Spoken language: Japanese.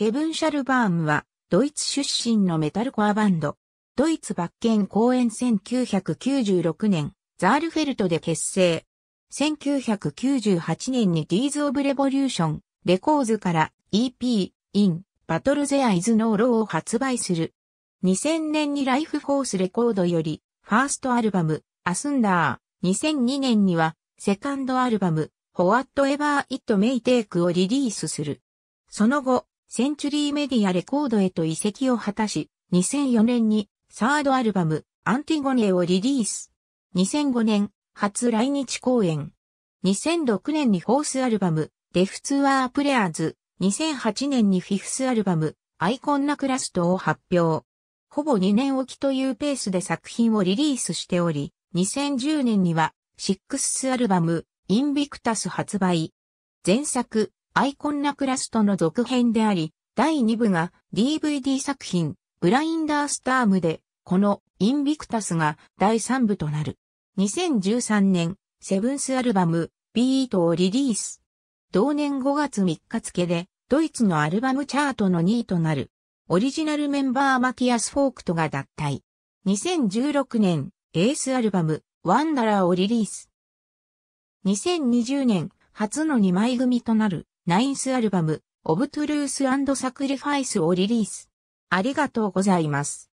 ヘブン・シャルバームは、ドイツ出身のメタルコアバンド。ドイツバッケン公演1996年、ザールフェルトで結成。1998年にディーズ・オブ・レボリューション、レコーズから EP、イン、バトル・ゼア・イズ・ノー・ローを発売する。2000年にライフ・フォース・レコードより、ファーストアルバム、アスンダー。2002年には、セカンドアルバム、ホワット・エバー・イット・メイ・テイクをリリースする。その後、センチュリーメディアレコードへと移籍を果たし、2004年にサードアルバムアンティゴネをリリース。2005年、初来日公演。2006年にフォースアルバム、デフツアープレアーズ。2008年にフィフスアルバム、アイコンナクラストを発表。ほぼ2年置きというペースで作品をリリースしており、2010年には、シックスアルバム、インビクタス発売。前作、アイコンナクラストの続編であり、第2部が DVD 作品、ブラインダースタームで、このインビクタスが第3部となる。2013年、セブンスアルバム、ビートをリリース。同年5月3日付で、ドイツのアルバムチャートの2位となる。オリジナルメンバーマティアス・フォークトが脱退。2016年、エースアルバム、ワンダラーをリリース。2020年、初の2枚組となる。ナインスアルバム、オブトゥルースサクリファイスをリリース。ありがとうございます。